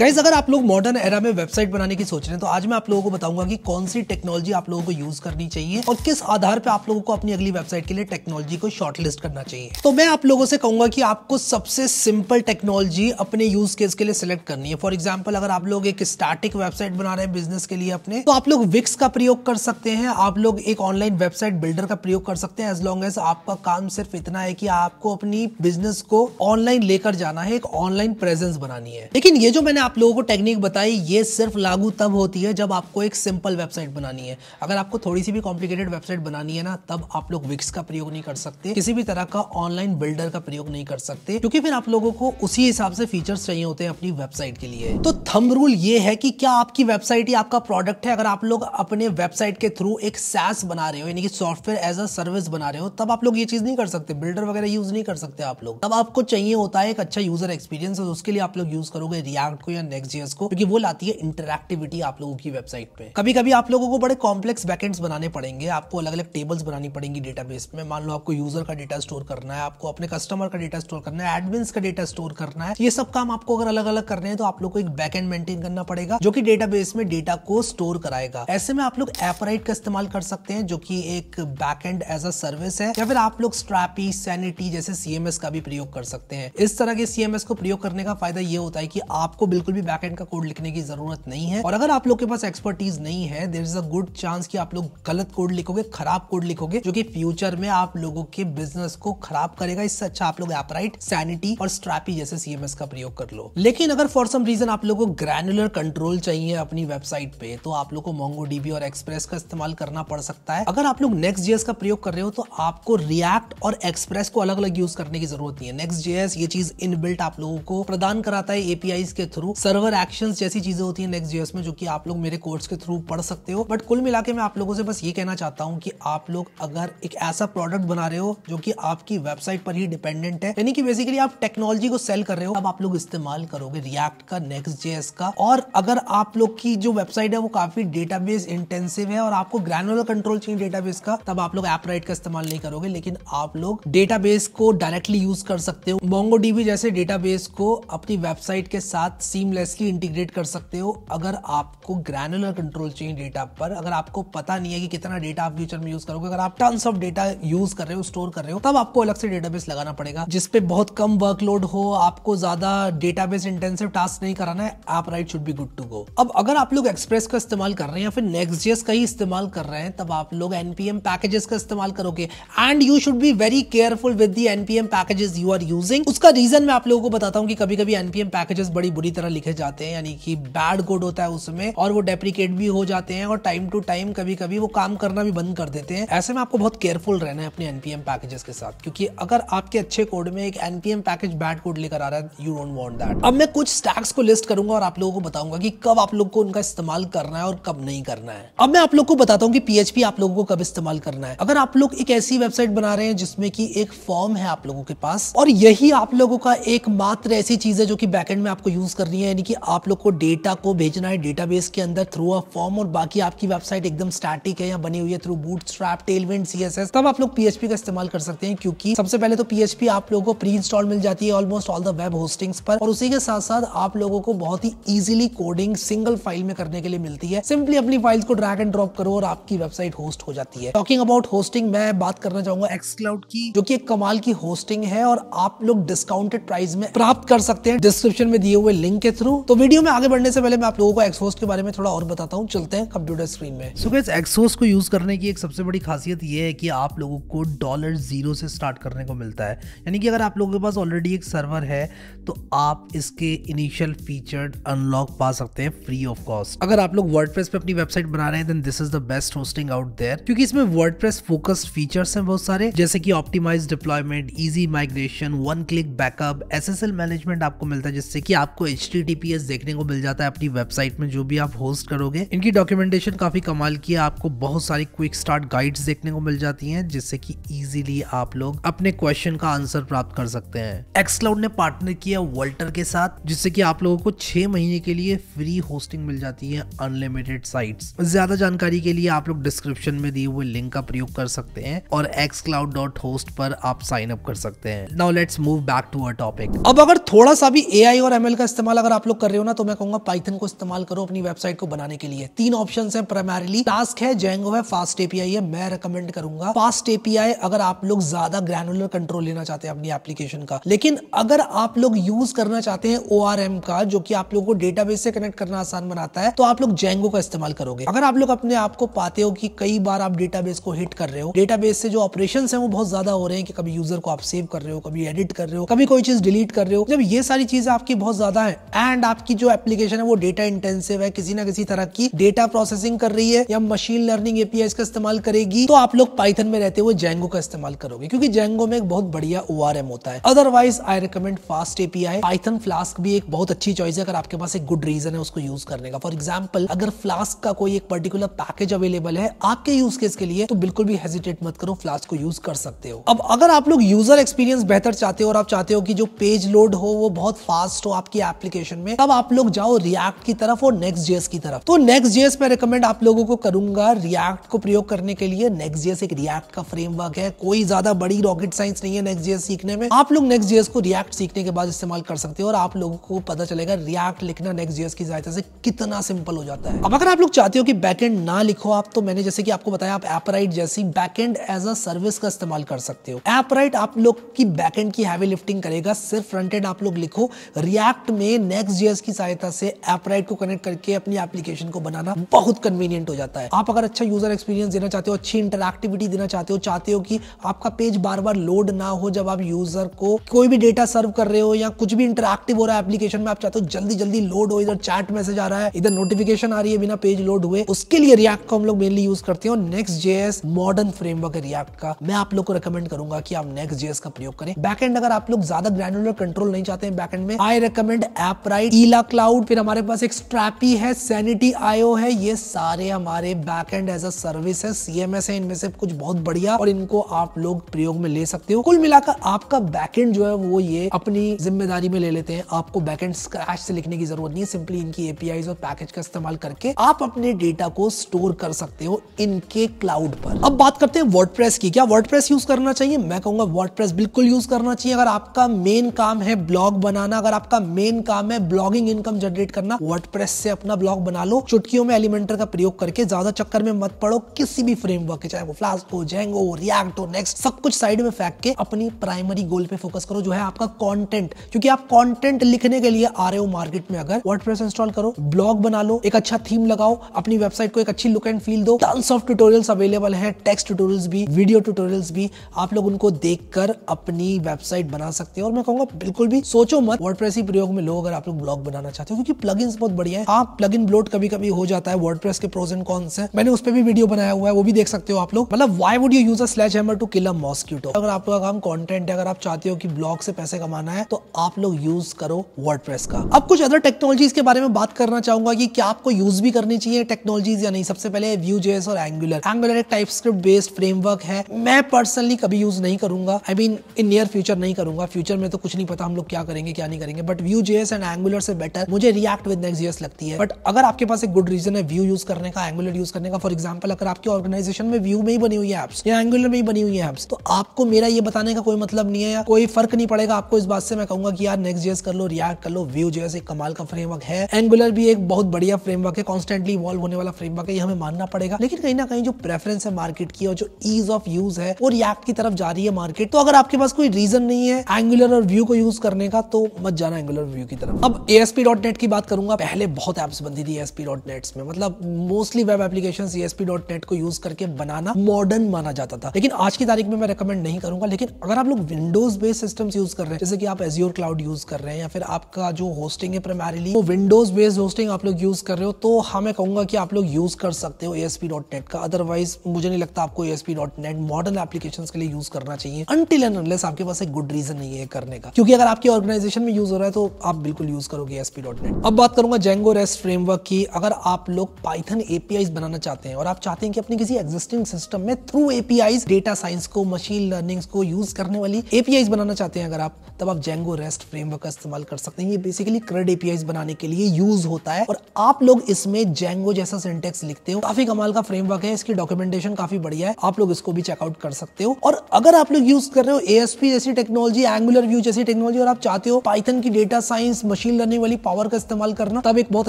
guys अगर आप लोग मॉडर्न एरा में वेबसाइट बनाने की सोच रहे हैं तो आज मैं आप लोगों को बताऊंगा कि कौन सी टेक्नोलॉजी आप लोगों को यूज करनी चाहिए और किस आधार पे आप लोगों को अपनी अगली वेबसाइट के लिए टेक्नोलॉजी को शॉर्टलिस्ट करना चाहिए तो मैं आप लोगों से कहूंगा कि आपको सबसे सिंपल टेक्नोलॉजी अपने यूज केस के लिए सिलेक्ट करनी है फॉर एग्जाम्पल अगर आप लोग एक स्टार्टिक वेबसाइट बना रहे हैं बिजनेस के लिए अपने तो आप लोग विक्स का प्रयोग कर सकते हैं आप लोग एक ऑनलाइन वेबसाइट बिल्डर का प्रयोग कर सकते हैं एज लॉन्ग एज आपका काम सिर्फ इतना है कि आपको अपनी बिजनेस को ऑनलाइन लेकर जाना है एक ऑनलाइन प्रेजेंस बनानी है लेकिन ये जो मैंने आप लोगों को टेक्निक बताई ये सिर्फ लागू तब होती है जब आपको एक सिंपल वेबसाइट बनानी है अगर आपको थोड़ी सी भी कॉम्प्लिकेटेड वेबसाइट बनानी है ना तब आप लोग विक्स का प्रयोग नहीं कर सकते किसी भी तरह का ऑनलाइन बिल्डर का प्रयोग नहीं कर सकते क्योंकि फिर आप लोगों को उसी हिसाब से फीचर्स चाहिए होते हैं अपनी वेबसाइट के लिए तो थम रूल ये है कि क्या आपकी वेबसाइट ही आपका प्रोडक्ट है अगर आप लोग अपने वेबसाइट के थ्रू एक सैस बना रहे हो यानी कि सॉफ्टवेयर एज अ सर्विस बना रहे हो तब आप लोग ये चीज नहीं कर सकते बिल्डर वगैरह यूज नहीं कर सकते आप लोग तब आपको चाहिए होता है एक अच्छा यूजर एक्सपीरियंस और उसके लिए आप लोग यूज करोगे रिएक्ट को या नेक्स्ट जीएस को क्योंकि वो लाती है इंटरक्टिविटी आप लोगों की वेबसाइट पे कभी कभी आप लोगों को बड़े कॉम्प्लेक्स वैकेंट्स बनाने पड़ेंगे आपको अलग अलग टेबल्स बनानी पड़ेंगी डेटाबेस में मान लो आपको यूजर का डेटा स्टोर करना है आपको अपने कस्टमर का डेटा स्टोर करना है एडमिन का डेटा स्टोर करना है ये सब काम आपको अगर अलग अलग करने हैं तो आप लोग को एक बैकेंड मेंटेन करना पड़ेगा जो कि डेटाबेस में डेटा को स्टोर कराएगा ऐसे में आप लोग एपराइट का इस्तेमाल कर सकते हैं जो कि एक बैकेंड एज अ सर्विस है या फिर आप लोग स्ट्रैपी सैनिटी जैसे सीएमएस का भी प्रयोग कर सकते हैं इस तरह के सीएमएस को प्रयोग करने का फायदा ये होता है कि आपको बिल्कुल भी बैक एंड का कोड लिखने की जरूरत नहीं है और अगर आप लोग के पास एक्सपर्टीज नहीं है there is a good chance कि आप लोग गलत कोड लिखोगे खराब कोड लिखोगे जो कि फ्यूचर में आप लोगों के बिजनेस को खराब करेगा इससे अच्छा आप लोग एपराइट सैनिटी और स्ट्रैपी जैसे सीएमएस का प्रयोग कर लो लेकिन अगर फॉर सम रीजन आप लोगों को ग्रेनुलर कंट्रोल चाहिए अपनी वेबसाइट पे तो आप लोग को मोंगो डीबी और एक्सप्रेस का इस्तेमाल करना पड़ सकता है अगर आप लोग नेक्स्ट जेएस का प्रयोग कर रहे हो तो आपको रिएक्ट और एक्सप्रेस को अलग अलग यूज करने की जरूरत नहीं है नेक्स्ट जेएस ये चीज इनबिल्ट आप लोगों को प्रदान कराता है एपीआई के थ्रू थ्रू सर्वर एक्शन जैसी चीजें होती है नेक्स्ट जीएस में जो कि आप लोग मेरे कोर्स के थ्रू पढ़ सकते हो बट कुल मिला मैं आप लोगों से बस ये कहना चाहता हूँ कि आप लोग अगर एक ऐसा प्रोडक्ट बना रहे हो जो कि आपकी वेबसाइट पर ही डिपेंडेंट है यानी कि बेसिकली आप टेक्नोलॉजी को सेल कर रहे हो अब आप लोग इस्तेमाल करोगे रिएक्ट का नेक्स्ट जेएस का और अगर आप लोग की जो वेबसाइट है वो काफी डेटाबेस इंटेंसिव है और आपको ग्रेनुलर कंट्रोल चाहिए डेटाबेस का तब आप लोग ऐप राइट का इस्तेमाल नहीं करोगे लेकिन आप लोग डेटाबेस को डायरेक्टली यूज कर सकते हो मोंगो जैसे डेटाबेस को अपनी वेबसाइट के साथ सीमलेसली इंटीग्रेट कर सकते हो अगर आपको ग्रैनुलर कंट्रोल चाहिए डेटा पर अगर आपको पता नहीं है कि कितना डेटा आप फ्यूचर में यूज करोगे अगर आप टन्स ऑफ डेटा यूज कर रहे हो स्टोर कर रहे हो तब आपको अलग से डेटाबेस लगाना पड़ेगा जिसपे बहुत कम वर्कलोड हो आपको ज्यादा डेटाबेस इंटेंसिव टास्क नहीं कराना है आप right should be good to go अब अगर आप लोग एक्सप्रेस का इस्तेमाल कर रहे हैं या फिर नेक्स्ट जेस का ही इस्तेमाल कर रहे हैं तब आप लोग एनपीएम पैकेजेस का इस्तेमाल करोगे and you should be very careful with the NPM packages you are using उसका रीजन मैं आप लोगों को बताता हूँ कि कभी कभी एनपीएम पैकेजेस बड़ी बुरी तरह तरह लिखे जाते हैं यानी कि बैड कोड होता है उसमें और वो डेप्रिकेट भी हो जाते हैं और टाइम टू टाइम कभी कभी वो काम करना भी बंद कर देते हैं ऐसे में आपको बहुत केयरफुल रहना है अपने एनपीएम पैकेजेस के साथ क्योंकि अगर आपके अच्छे कोड में एक एनपीएम पैकेज बैड कोड लेकर आ रहा है यू डोंट वॉन्ट दैट अब मैं कुछ स्टैक्स को लिस्ट करूंगा और आप लोगों को बताऊंगा कि कब आप लोग को उनका इस्तेमाल करना है और कब नहीं करना है अब मैं आप लोग को बताता हूँ कि पीएचपी आप लोगों को कब इस्तेमाल करना है अगर आप लोग एक ऐसी वेबसाइट बना रहे हैं जिसमें की एक फॉर्म है आप लोगों के पास और यही आप लोगों का एकमात्र ऐसी चीज है जो कि बैकेंड में आपको यूज करना कंपनी है यानी कि आप लोग को डेटा को भेजना है डेटाबेस के अंदर थ्रू अ फॉर्म और बाकी आपकी वेबसाइट एकदम स्टैटिक है या बनी हुई है through Bootstrap Tailwind CSS तब आप लोग पीएचपी का इस्तेमाल कर सकते हैं क्योंकि सबसे पहले तो पीएचपी आप लोगों को प्री इंस्टॉल मिल जाती है almost all the web hostings पर और उसी के साथ साथ आप लोगों को बहुत ही इजिली कोडिंग सिंगल फाइल में करने के लिए मिलती है सिंपली अपनी फाइल्स को ड्रैग एंड ड्रॉप करो और आपकी वेबसाइट होस्ट हो जाती है टॉकिंग अबाउट होस्टिंग मैं बात करना चाहूंगा एक्सक्लाउड की जो की एक कमाल की होस्टिंग है और आप लोग डिस्काउंटेड प्राइस में प्राप्त कर सकते हैं डिस्क्रिप्शन में दिए हुए लिंक के थ्रू तो वीडियो में आगे बढ़ने से पहले मैं आप लोगों को एक्सोस के बारे में थोड़ा और बताता हूँ चलते हैं कंप्यूटर स्क्रीन में सो गैस एक्सोस को यूज करने की एक सबसे बड़ी खासियत ये है कि आप लोगों को डॉलर जीरो से स्टार्ट करने को मिलता है यानी कि अगर आप लोगों के पास ऑलरेडी एक सर्वर है तो आप इसके इनिशियल फीचर अनलॉक पा सकते हैं फ्री ऑफ कॉस्ट अगर आप लोग वर्ड पे अपनी वेबसाइट बना रहे हैं then this is the best hosting out there क्योंकि इसमें वर्ड फोकस्ड फीचर्स हैं बहुत सारे जैसे कि optimise deployment easy migration one click backups management आपको मिलता है जिससे कि आपको एच HTTPS देखने को मिल जाता है अपनी वेबसाइट में जो भी आप होस्ट करोगे इनकी डॉक्यूमेंटेशन काफी कमाल की है आपको बहुत सारी क्विक स्टार्ट गाइड्स देखने को मिल जाती हैं जिससे कि इजीली आप लोग अपने क्वेश्चन का आंसर प्राप्त कर सकते हैं एक्सक्लाउड ने पार्टनर किया वॉल्टर के साथ जिससे कि आप लोगों को छह महीने के लिए फ्री होस्टिंग मिल जाती है अनलिमिटेड साइट्स ज्यादा जानकारी के लिए आप लोग डिस्क्रिप्शन में दिए हुए लिंक का प्रयोग कर सकते हैं और एक्सक्लाउड डॉट होस्ट पर आप साइन अप कर सकते हैं now let's move back to our topic अब अगर थोड़ा सा भी ए और एम का इस्तेमाल अगर आप लोग कर रहे हो ना तो मैं कहूंगा पाइथन को इस्तेमाल करो अपनी वेबसाइट को बनाने के लिए तीन ऑप्शन है प्राइमरीली टास्क है जेंगो है फास्ट एपीआई है मैं रिकमेंड करूंगा फास्ट एपीआई अगर आप लोग ज्यादा ग्रेनुलर कंट्रोल लेना चाहते हैं अपनी एप्लीकेशन का लेकिन अगर आप लोग यूज करना चाहते हैं ओ का जो कि आप लोग को डेटाबेस से कनेक्ट करना आसान बनाता है तो आप लोग जेंगो का इस्तेमाल करोगे अगर आप लोग अपने आप को पाते हो कि कई बार आप डेटाबेस को हिट कर रहे हो डेटाबेस से जो ऑपरेशन है वो बहुत ज्यादा हो रहे हैं कि कभी यूजर को आप सेव कर रहे हो कभी एडिट कर रहे हो कभी कोई चीज डिलीट कर रहे हो जब ये सारी चीजें आपकी बहुत ज्यादा है एंड आपकी जो एप्लीकेशन है वो डेटा इंटेंसिव है किसी ना किसी तरह की डेटा प्रोसेसिंग कर रही है या मशीन लर्निंग एपीआई का इस्तेमाल करेगी तो आप लोग पाइथन में रहते हुए जेंगो का इस्तेमाल करोगे क्योंकि जेंगो में एक बहुत बढ़िया ओ होता है otherwise I recommend fast API Python Flask भी एक बहुत अच्छी चॉइस है अगर आपके पास एक गुड रीजन है उसको यूज करने का फॉर एग्जाम्पल अगर फ्लास्क का कोई एक पर्टिकुलर पैकेज अवेलेबल है आपके यूज केस के लिए तो बिल्कुल भी हेजिटेट मत करो फ्लास्क को यूज कर सकते हो अब अगर आप लोग यूजर एक्सपीरियंस बेहतर चाहते हो और आप चाहते हो कि जो पेज लोड हो वो बहुत फास्ट हो आपकी एप्लीकेशन एप्लीकेशन में तब आप लोग जाओ रियक्ट की तरफ और नेक्स्ट जेएस की तरफ तो नेक्स्ट जेएस में रिकमेंड आप लोगों को करूंगा रियक्ट को प्रयोग करने के लिए नेक्स्ट जेएस एक रियक्ट का फ्रेमवर्क है कोई ज्यादा बड़ी रॉकेट साइंस नहीं है नेक्स्ट जेएस सीखने में आप लोग नेक्स्ट जेएस को रियक्ट सीखने के बाद इस्तेमाल कर सकते हो और आप लोगों को पता चलेगा रियक्ट लिखना नेक्स्ट जेएस की सहायता से कितना सिंपल हो जाता है अब अगर आप लोग चाहते हो कि बैकेंड ना लिखो आप तो मैंने जैसे कि आपको बताया आप एपराइट जैसी बैकेंड एज अ सर्विस का इस्तेमाल कर सकते हो एपराइट आप लोग की बैकेंड की हैवी लिफ्टिंग करेगा सिर्फ फ्रंट एंड आप लोग लिखो रियक्ट में नेक्स्ट जीएस की सहायता से एपराइट को कनेक्ट करके अपनी एप्लीकेशन को बनाना बहुत कन्वीनियंट हो जाता है आप अगर अच्छा यूजर एक्सपीरियंस देना चाहते हो अच्छी इंटरक्टिविटी देना चाहते हो चाहते हो कि आपका पेज बार बार लोड ना हो जब आप यूजर को कोई भी डेटा सर्व कर रहे हो या कुछ भी इंटरक्टिव हो रहा है एप्लीकेशन में आप चाहते हो जल्दी जल्दी लोड हो इधर चैट मैसेज आ रहा है इधर नोटिफिकेशन आ रही है बिना पेज लोड हुए उसके लिए रियक्ट को हम लोग मेनली यूज करते हैं नेक्स्ट जेएस मॉडर्न फ्रेमवर्क है रियक्ट का मैं आप लोग को रिकमेंड करूंगा कि आप नेक्स्ट जेएस का प्रयोग करें बैकएंड अगर आप लोग ज्यादा ग्रेनुलर कंट्रोल नहीं चाहते हैं बैकएंड में आई रिकमेंड ऐप एपराइट ईला क्लाउड फिर हमारे पास एक स्ट्रैपी है सैनिटी आयो है ये सारे हमारे back end as a service है सीएमएस है इनमें से कुछ बहुत बढ़िया और इनको आप लोग प्रयोग में ले सकते हो कुल मिलाकर आपका बैक एंड जो है वो ये अपनी जिम्मेदारी में ले लेते हैं आपको बैक एंड स्क्रैच से लिखने की जरूरत नहीं है सिंपली इनकी एपीआई और पैकेज का इस्तेमाल करके आप अपने डेटा को स्टोर कर सकते हो इनके क्लाउड पर अब बात करते हैं वर्ड की क्या वर्ड यूज करना चाहिए मैं कहूंगा वर्ड बिल्कुल यूज करना चाहिए अगर आपका मेन काम है ब्लॉग बनाना अगर आपका मेन काम काम है ब्लॉगिंग इनकम जनरेट करना वर्ड से अपना ब्लॉग बना लो चुटकियों में एलिमेंटर का प्रयोग करके ज्यादा चक्कर में मत पड़ो किसी भी फ्रेमवर्क चाहे वो फ्लास्ट हो जेंगो रियक्ट हो नेक्स्ट सब कुछ साइड में फेंक के अपनी प्राइमरी गोल पे फोकस करो जो है आपका कॉन्टेंट क्योंकि आप कॉन्टेंट लिखने के लिए आ रहे हो मार्केट में अगर वर्ड इंस्टॉल करो ब्लॉग बना लो एक अच्छा थीम लगाओ अपनी वेबसाइट को एक अच्छी लुक एंड फील दो टन्स ऑफ ट्यूटोरियल्स अवेलेबल है टेक्स्ट ट्यूटोरियल्स भी वीडियो ट्यूटोरियल्स भी आप लोग उनको देखकर अपनी वेबसाइट बना सकते हो और मैं कहूंगा बिल्कुल भी सोचो मत वर्ड ही प्रयोग में लोग अगर आप लोग ब्लॉग बनाना चाहते हो क्योंकि प्लग बहुत बढ़िया है आप प्लग इन ब्लोट कभी कभी हो जाता है वर्ड के प्रोज एंड कॉन्स है मैंने उस पर भी वीडियो बनाया हुआ है वो भी देख सकते हो आप लोग मतलब why would you use a sledge hammer to kill a mosquito अगर आप लोग काम कॉन्टेंट है अगर आप चाहते हो कि ब्लॉग से पैसे कमाना है तो आप लोग यूज करो वर्ड का अब कुछ अदर टेक्नोलॉजीज के बारे में बात करना चाहूंगा कि क्या आपको यूज भी करनी चाहिए टेक्नोलॉजीज या नहीं सबसे पहले व्यू जेस और एंगुलर एंगुलर एक टाइप स्क्रिप्ट बेस्ड फ्रेमवर्क है मैं पर्सनली कभी यूज नहीं करूंगा I mean in near future नहीं करूंगा फ्यूचर में तो कुछ नहीं पता हम लोग क्या करेंगे क्या नहीं करेंगे but Vue JS and and Angular से बेटर मुझे रिएक्ट विद ईयर लगती है बट अगर आपके पास एक गुड रीजन है व्यू यूज करने का एंगुलर यूज करने का फॉर एग्जाम्पल अगर आपकी ऑर्गेनाइजेशन में व्यू में ही बनी हुई है एप्स या एंगुलर में ही बनी हुई है एप्स तो आपको मेरा ये बताने का कोई मतलब नहीं है या कोई फर्क नहीं पड़ेगा आपको इस बात से मैं कहूंगा कि यार नेक्स्ट ईयर कर लो रिएक्ट कर लो व्यू जेएस एक कमाल का फ्रेमवर्क है एंगुलर भी एक बहुत बढ़िया फ्रेमवर्क है कॉन्स्टेंटली इवॉल्व होने वाला फ्रेमवर्क है ये हमें मानना पड़ेगा लेकिन कहीं ना कहीं जो प्रेफरेंस है मार्केट की और जो ईज ऑफ यूज है वो रिएक्ट की तरफ जा रही है मार्केट तो अगर आपके पास कोई रीजन नहीं है एंगुलर और व्यू को यूज करने का तो मत जाना एंगुलर व्यू की तरफ अब ASP.NET की बात करूंगा पहले बहुत ऐप्स बनती थी ASP.NET में मतलब मोस्टली वेब एप्लीकेशन ASP.NET को यूज करके बनाना मॉडर्न माना जाता था लेकिन आज की तारीख में मैं रिकमेंड नहीं करूंगा लेकिन अगर आप लोग विंडोज बेस्ड सिस्टम यूज कर रहे हैं जैसे कि आप एज्योर क्लाउड यूज कर रहे हैं या फिर आपका जो होस्टिंग है प्राइमरीली वो विंडोज बेस्ड होस्टिंग आप लोग यूज कर रहे हो तो हाँ मैं कहूंगा कि आप लोग यूज कर सकते हो ASP.NET का अदरवाइज मुझे नहीं लगता आपको ASP.NET मॉडर्न एप्लीकेशन के लिए यूज करना चाहिए अनटिल एंड आपके पास एक गुड रीजन नहीं है करने का क्योंकि अगर आपकी ऑर्गेनाइजेशन में यूज हो रहा है तो आप बिल्कुल बिल्कुल यूज करोगे एस पी अब बात करूंगा जेंगो रेस्ट फ्रेमवर्क की अगर आप लोग पाइथन एपीआई बनाना चाहते हैं और आप चाहते हैं कि अपने किसी एग्जिस्टिंग सिस्टम में थ्रू एपीआई डेटा साइंस को मशीन लर्निंग को यूज करने वाली एपीआई बनाना चाहते हैं अगर आप तब आप जेंगो रेस्ट फ्रेमवर्क का इस्तेमाल कर सकते हैं ये बेसिकली क्रेड एपीआई बनाने के लिए यूज होता है और आप लोग इसमें जेंगो जैसा सिंटेक्स लिखते हो काफी कमाल का फ्रेमवर्क है इसकी डॉक्यूमेंटेशन काफी बढ़िया है आप लोग इसको भी चेकआउट कर सकते हो और अगर आप लोग यूज कर रहे हो एएसपी जैसी टेक्नोलॉजी एंगुलर व्यू जैसी टेक्नोलॉजी और आप चाहते हो पाइथन की डेटा साइंस मशीन लर्निंग वाली पावर का इस्तेमाल करना तब एक बहुत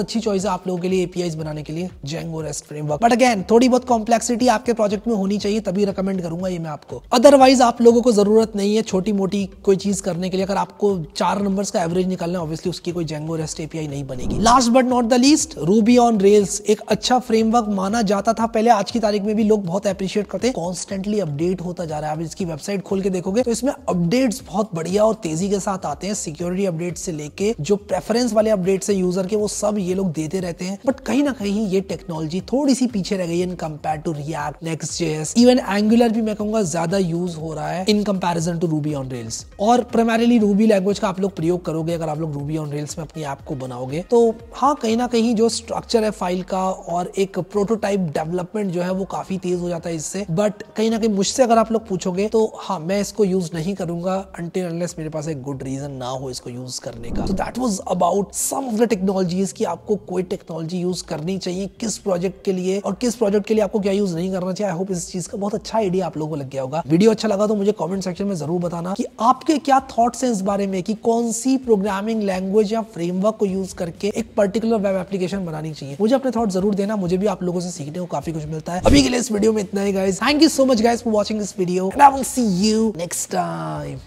अच्छी चॉइस है आप लोगों के लिए एपीआई बनाने के लिए Django REST framework but again थोड़ी बहुत कॉम्प्लेक्सिटी आपके प्रोजेक्ट में होनी चाहिए तभी रिकमेंड करूंगा ये मैं आपको अदरवाइज आप लोगों को जरूरत नहीं है छोटी मोटी कोई चीज करने के लिए अगर आपको चार नंबर का एवरेज निकालना ऑब्वियसली उसकी कोई जेंगो रेस्ट एपीआई नहीं बनेगी last but not the least Ruby on Rails एक अच्छा फ्रेमवर्क माना जाता था पहले आज की तारीख में भी लोग बहुत अप्रिशिएट करते हैं कॉन्स्टेंटली अपडेट होता जा रहा है आप इसकी वेबसाइट खोल के देखोगे तो इसमें अपडेट्स बहुत बढ़िया और तेजी के साथ आते हैं सिक्योरिटी अपडेट से लेके जो जो प्रेफरेंस वाले अपडेट्स है यूजर के वो सब ये लोग देते रहते हैं बट कहीं ना कहीं ये टेक्नोलॉजी थोड़ी सी पीछे रह गई in compare to React next JS even Angular भी मैं कहूंगा ज्यादा यूज हो रहा है in comparison to Ruby on Rails और प्राइमरीली रूबी लैंग्वेज का आप लोग प्रयोग करोगे अगर आप लोग रूबी ऑन रेल्स में अपनी ऐप को बनाओगे तो हाँ कहीं ना कहीं जो स्ट्रक्चर है फाइल का और एक प्रोटोटाइप डेवलपमेंट जो है वो काफी तेज हो जाता है इससे बट कहीं ना कहीं मुझसे अगर आप लोग पूछोगे तो हाँ मैं इसको यूज नहीं करूंगा मेरे पास एक गुड रीजन ना हो इसको यूज करने का तो that that was about some of the technologies कि आपको कोई टेक्नोलॉजी यूज करनी चाहिए किस प्रोजेक्ट के लिए और किस प्रोजेक्ट के लिए आपको क्या यूज नहीं करना चाहिए आई होप इस चीज का बहुत अच्छा आइडिया आप लोगों को लग गया होगा वीडियो अच्छा लगा तो मुझे कॉमेंट सेक्शन में जरूर बताना कि आपके क्या थॉट्स हैं इस बारे में कि कौन सी प्रोग्रामिंग लैंग्वेज या फ्रेमवर्क को यूज करके एक पर्टिकुलर वेब एप्लीकेशन बनानी चाहिए मुझे अपने थॉट जरूर देना मुझे भी आप लोगों से सीखने को काफी कुछ मिलता है अभी के लिए इस वीडियो में इतना ही guys thank you so much guys for watching this video and I will see you next time